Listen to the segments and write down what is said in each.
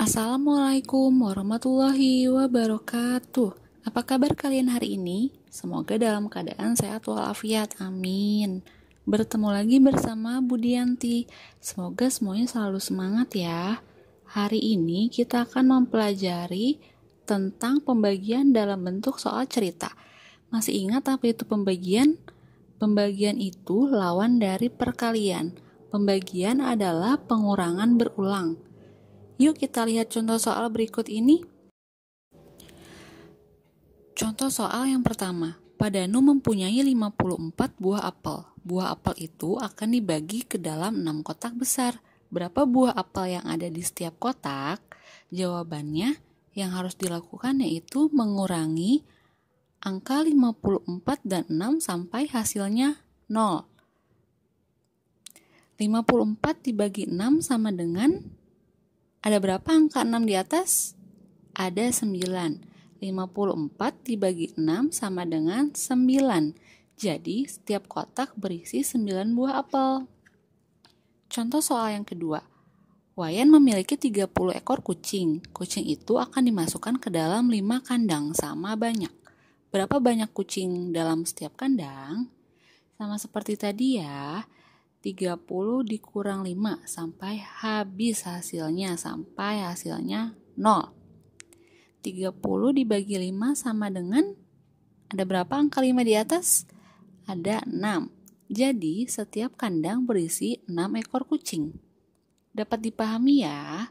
Assalamualaikum warahmatullahi wabarakatuh. Apa kabar kalian hari ini? Semoga dalam keadaan sehat walafiat. Amin. Bertemu lagi bersama Budianti. Semoga semuanya selalu semangat ya. Hari ini kita akan mempelajari tentang pembagian dalam bentuk soal cerita. Masih ingat apa itu pembagian? Pembagian itu lawan dari perkalian. Pembagian adalah pengurangan berulang Yuk kita lihat contoh soal berikut ini. Contoh soal yang pertama. Padanu mempunyai 54 buah apel. Buah apel itu akan dibagi ke dalam 6 kotak besar. Berapa buah apel yang ada di setiap kotak? Jawabannya yang harus dilakukan yaitu mengurangi angka 54 dan 6 sampai hasilnya 0. 54 dibagi 6 sama dengan ada berapa angka 6 di atas? Ada 9. 54 dibagi 6 sama dengan 9. Jadi, setiap kotak berisi 9 buah apel. Contoh soal yang kedua. Wayan memiliki 30 ekor kucing. Kucing itu akan dimasukkan ke dalam 5 kandang sama banyak. Berapa banyak kucing dalam setiap kandang? Sama seperti tadi ya, 30 dikurang 5 sampai habis hasilnya sampai hasilnya 0. 30 dibagi 5 sama dengan ada berapa angka 5 di atas? Ada 6. Jadi setiap kandang berisi 6 ekor kucing. Dapat dipahami ya?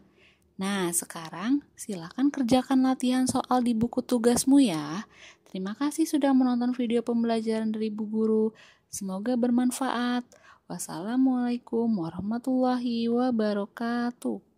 Nah, sekarang silakan kerjakan latihan soal di buku tugasmu ya. Terima kasih sudah menonton video pembelajaran dari Bu Guru. Semoga bermanfaat. Wassalamualaikum warahmatullahi wabarakatuh.